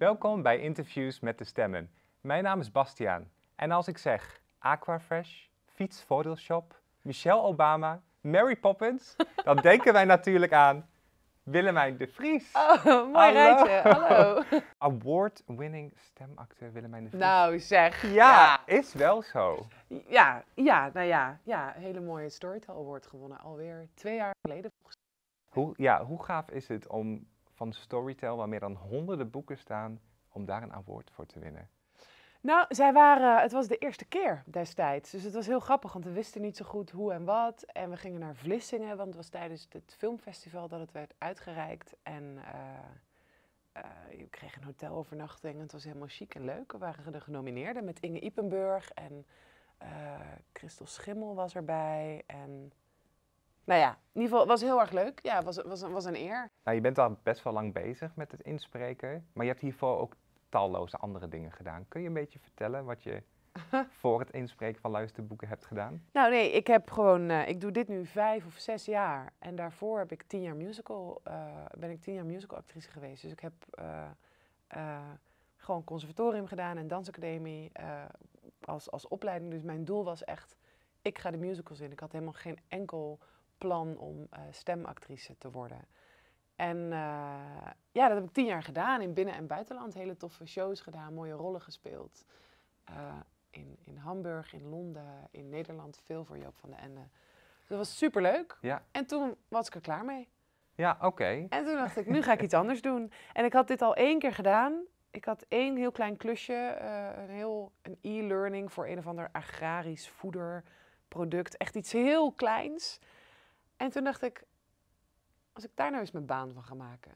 Welkom bij Interviews met de Stemmen. Mijn naam is Bastiaan. En als ik zeg Aquafresh, Fietsvoordeelshop, Michelle Obama, Mary Poppins, dan denken wij natuurlijk aan Willemijn de Vries. Oh, mooi Hallo. rijtje. Hallo. Award-winning stemacteur Willemijn de Vries. Nou zeg. Ja, is wel zo. Ja, ja, nou ja. Ja, hele mooie Storytel Award gewonnen. Alweer twee jaar geleden volgens mij. Hoe, ja, hoe gaaf is het om van Storytel, waar meer dan honderden boeken staan, om daar een award voor te winnen? Nou, zij waren, het was de eerste keer destijds. Dus het was heel grappig, want we wisten niet zo goed hoe en wat. En we gingen naar Vlissingen, want het was tijdens het filmfestival dat het werd uitgereikt. En eh, eh, je kreeg een hotelovernachting. Het was helemaal chic en leuk. We waren de genomineerden met Inge Ipenburg en eh, Christel Schimmel was erbij. En nou ja, in ieder geval was heel erg leuk. Ja, was, was, was een eer. Nou, je bent al best wel lang bezig met het inspreken, maar je hebt hiervoor ook talloze andere dingen gedaan. Kun je een beetje vertellen wat je voor het inspreken van luisterboeken hebt gedaan? Nou nee, ik heb gewoon, eh, ik doe dit nu vijf of zes jaar. En daarvoor heb ik tien jaar musical, uh, ben ik tien jaar actrice geweest. Dus ik heb eh, gewoon conservatorium gedaan en dansacademie als, als opleiding. Dus mijn doel was echt, ik ga de musicals in. Ik had helemaal geen enkel plan om uh, stemactrice te worden. En eh, ja, dat heb ik tien jaar gedaan in binnen- en buitenland. Hele toffe shows gedaan, mooie rollen gespeeld. Eh, in, in Hamburg, in Londen, in Nederland, veel voor Joop van de Ende. Dus dat was superleuk. Ja. En toen was ik er klaar mee. Ja, oké. En toen dacht ik, nu ga ik iets anders doen. En ik had dit al één keer gedaan. Ik had één heel klein klusje, een heel een e-learning voor een of ander agrarisch voederproduct. Echt iets heel kleins. En toen dacht ik, als ik daar nou eens mijn baan van ga maken.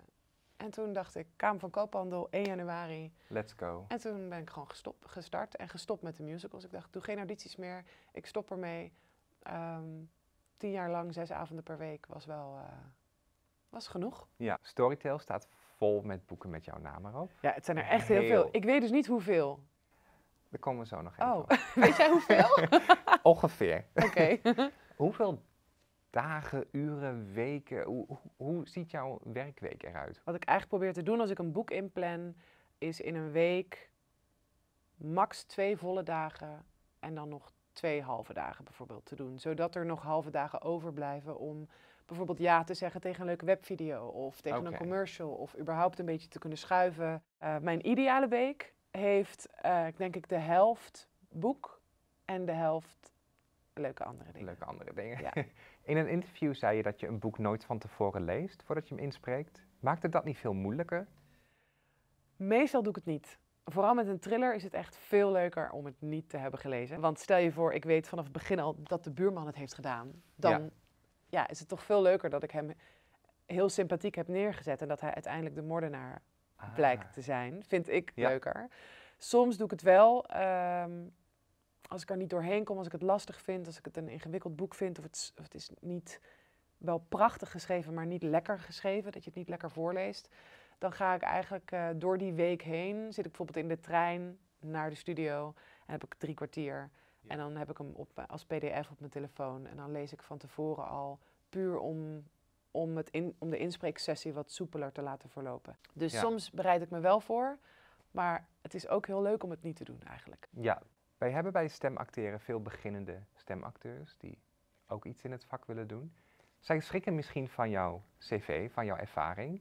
En toen dacht ik, Kamer van Koophandel, 1 januari. Let's go. En toen ben ik gewoon gestopt, gestart en gestopt met de musicals. Ik dacht, doe geen audities meer, ik stop ermee. Ehm, tien jaar lang, zes avonden per week was wel eh, was genoeg. Ja, Storytel staat vol met boeken met jouw naam erop. Ja, het zijn er echt heel, veel. Ik weet dus niet hoeveel. Daar komen we zo nog even Oh, op. weet jij hoeveel? Ongeveer. Oké. hoeveel dagen, uren, weken? Hoe, hoe, ziet jouw werkweek eruit? Wat ik eigenlijk probeer te doen als ik een boek inplan, is in een week max twee volle dagen en dan nog twee halve dagen bijvoorbeeld te doen. Zodat er nog halve dagen overblijven om bijvoorbeeld ja te zeggen tegen een leuke webvideo of tegen een commercial of überhaupt een beetje te kunnen schuiven. Eh, mijn ideale week heeft, uh, denk ik, de helft boek en de helft leuke andere dingen. Leuke andere dingen. Ja. In een interview zei je dat je een boek nooit van tevoren leest voordat je hem inspreekt. Maakt het dat niet veel moeilijker? Meestal doe ik het niet. Vooral met een thriller is het echt veel leuker om het niet te hebben gelezen. Want stel je voor, ik weet vanaf het begin al dat de buurman het heeft gedaan. Dan ja. is het toch veel leuker dat ik hem heel sympathiek heb neergezet en dat hij uiteindelijk de moordenaar ah. blijkt te zijn. Vind ik leuker. Soms doe ik het wel. Ehm, als ik er niet doorheen kom, als ik het lastig vind, als ik het een ingewikkeld boek vind of het, of het is niet wel prachtig geschreven, maar niet lekker geschreven, dat je het niet lekker voorleest, dan ga ik eigenlijk eh, door die week heen, zit ik bijvoorbeeld in de trein naar de studio en heb ik drie kwartier. En dan heb ik hem op, eh, als pdf op mijn telefoon en dan lees ik van tevoren al puur om, om, het in, om de inspreeksessie wat soepeler te laten verlopen. Dus soms bereid ik me wel voor, maar het is ook heel leuk om het niet te doen eigenlijk. Ja, wij hebben bij stemacteren veel beginnende stemacteurs die ook iets in het vak willen doen. Zij schrikken misschien van jouw cv, van jouw ervaring.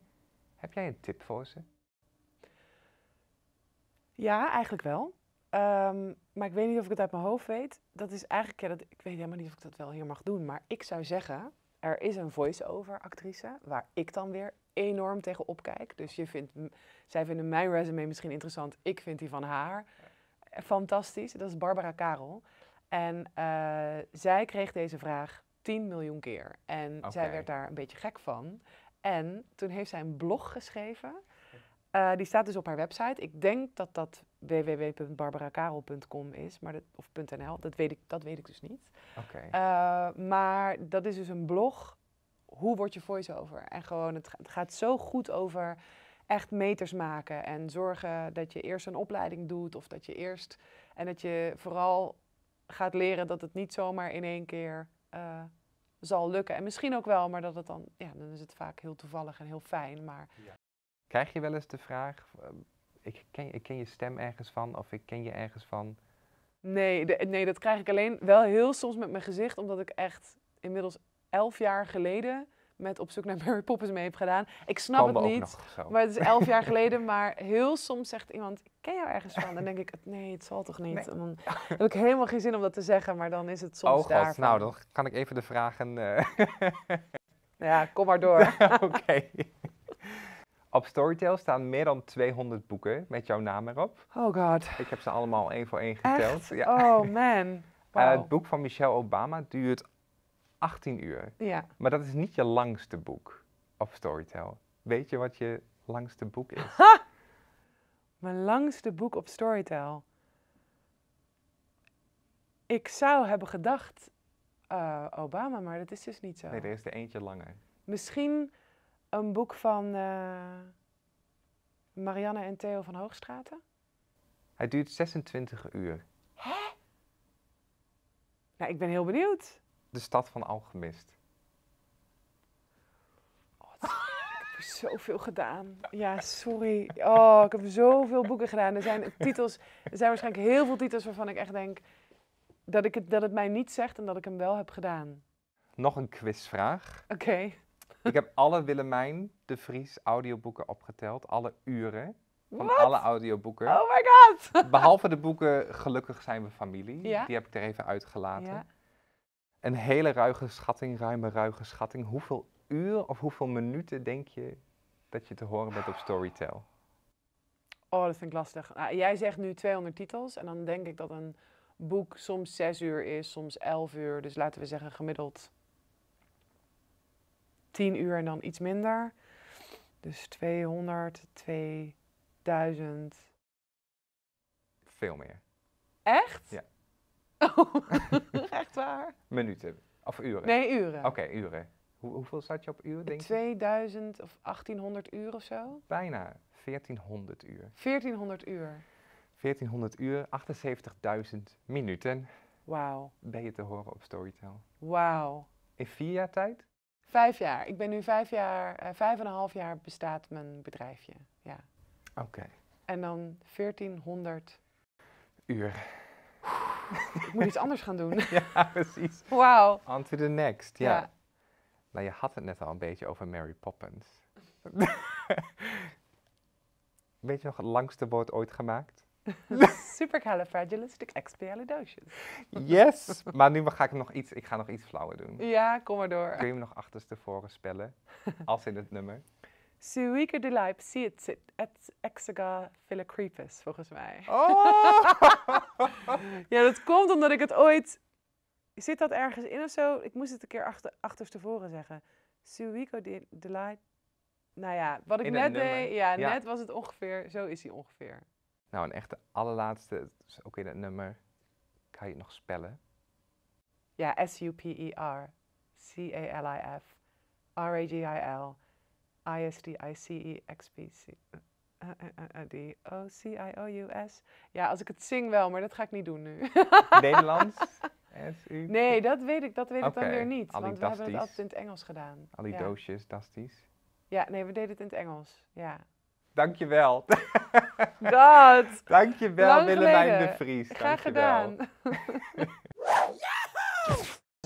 Heb jij een tip voor ze? Ja, eigenlijk wel. Ehm, maar ik weet niet of ik het uit mijn hoofd weet. Dat is eigenlijk, ja, dat, ik weet helemaal niet of ik dat wel hier mag doen. Maar ik zou zeggen, er is een voice-over actrice waar ik dan weer enorm tegen opkijk. Dus je vindt, zij vinden mijn resume misschien interessant, ik vind die van haar fantastisch. Dat is Barbara Karel. En eh, zij kreeg deze vraag 10 miljoen keer. En zij werd daar een beetje gek van. En toen heeft zij een blog geschreven. Eh, die staat dus op haar website. Ik denk dat dat www.barbarakarel.com is, maar dat, of .nl. Dat weet, ik, dat weet ik dus niet. Eh, maar dat is dus een blog. Hoe word je voice-over? En gewoon, het gaat zo goed over echt meters maken en zorgen dat je eerst een opleiding doet of dat je eerst en dat je vooral gaat leren dat het niet zomaar in één keer eh, zal lukken. En misschien ook wel, maar dat het dan, ja, dan is het vaak heel toevallig en heel fijn. Maar... Krijg je wel eens de vraag, eh, ik, ken, ik ken je stem ergens van of ik ken je ergens van? Nee, nee, dat krijg ik alleen wel heel soms met mijn gezicht, omdat ik echt inmiddels elf jaar geleden met op zoek naar Mary Poppins mee heb gedaan. Ik snap het niet, maar het is elf jaar geleden. Maar heel soms zegt iemand, ik ken jou ergens van. Dan denk ik, nee, het zal toch niet? dan heb ik helemaal geen zin om dat te zeggen, maar dan is het soms oh, daar. nou dan kan ik even de vragen... Eh, ja, kom maar door. Oké. Op Storytel staan meer dan 200 boeken met jouw naam erop. Oh god. Ik heb ze allemaal één voor één geteld. Ja. Oh man. Eh, het boek van Michelle Obama duurt 18 uur. Ja. Maar dat is niet je langste boek op Storytel. Weet je wat je langste boek is? Mijn langste boek op Storytel. Ik zou hebben gedacht eh, Obama, maar dat is dus niet zo. Nee, er is er eentje langer. Misschien een boek van eh, Marianne en Theo van Hoogstraten? Hij duurt 26 uur. Hè? Nou, ik ben heel benieuwd de stad van Alchemist. Oh, ik heb zoveel gedaan. Ja, sorry. Oh, ik heb zoveel boeken gedaan. Er zijn titels, er zijn waarschijnlijk heel veel titels waarvan ik echt denk dat, ik het, dat het mij niet zegt en dat ik hem wel heb gedaan. Nog een quizvraag. Oké. Ik heb alle Willemijn de Vries audioboeken opgeteld, alle uren van alle audioboeken. Oh my god! Behalve de boeken Gelukkig zijn we familie, die heb ik er even uitgelaten. Ja een hele ruige schatting, ruime ruige schatting. Hoeveel uur of hoeveel minuten denk je dat je te horen bent op Storytel? Oh, dat vind ik lastig. Nou, jij zegt nu 200 titels en dan denk ik dat een boek soms 6 uur is, soms 11 uur. Dus laten we zeggen gemiddeld 10 uur en dan iets minder. Dus 200, 2000. Veel meer. Echt? Ja. Oh, echt waar? Minuten of uren? Nee, uren. Oké, uren. hoeveel zat je op uur, denk 2000 of 1800 uur of zo? Bijna. 1400 uur. 1400 uur. 1400 uur, 78.000 minuten. Wauw. Ben je te horen op Storytel. Wauw. In vier jaar tijd? Vijf jaar. Ik ben nu vijf jaar, eh, vijf en een half jaar bestaat mijn bedrijfje. Ja. Oké. En dan 1400 uur ik moet iets anders gaan doen. ja, precies. Wauw. On to the next, ja. ja. Nou, je had het net al een beetje over Mary Poppins. Weet je nog het langste woord ooit gemaakt? Supercalifragilisticexpialidocious. yes, maar nu ga ik nog iets, ik ga nog iets flauwer doen. Ja, kom maar door. Kun je hem nog achterstevoren spellen? Als in het nummer. Suika de Leip ziet zit at exaga philocrepus, volgens mij. Oh! ja, dat komt omdat ik het ooit... Zit dat ergens in of zo? Ik moest het een keer achter, achterstevoren zeggen. Suico de, de Nou ja, wat ik net deed... Ja, net was het ongeveer... Zo is hij ongeveer. Nou, een echte allerlaatste, Oké, dat het nummer. Kan je het nog spellen? Ja, S-U-P-E-R. C-A-L-I-F. R-A-G-I-L. I S D I C E X P C. Eh, eh, eh, D O C I O U S. Ja, als ik het zing wel, maar dat ga ik niet doen nu. Nederlands? -U nee, dat weet ik, dat weet ik dan weer niet. Want we hebben het altijd in het Engels gedaan. Al die doosjes, dastisch. Ja, nee, we deden het in het Engels. Ja. Dankjewel. Dat. Dankjewel, Lang Willemijn geleden. de Vries. Graag gedaan.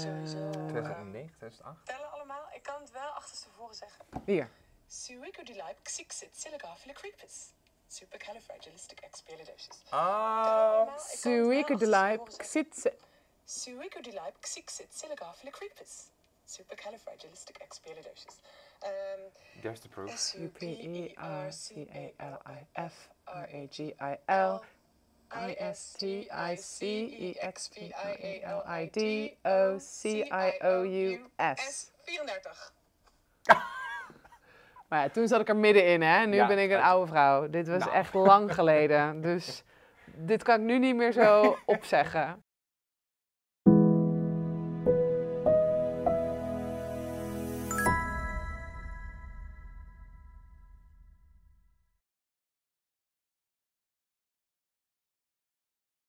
Sowieso. 2009, 2008. Tellen allemaal. Ik kan het wel achterstevoren zeggen. Hier. Supercalifragilisticexpialidocious. Ah. Supercalifragilisticexpialidocious. Um, There's the proof. S U P E R C A L I F R A G I L I S T I C E X P I A L I D O C I O U S. 34. Maar ja, toen zat ik er middenin, hè. Nu ben ik een oude vrouw. Dit was nou. echt lang geleden. Dus dit kan ik nu niet meer zo opzeggen.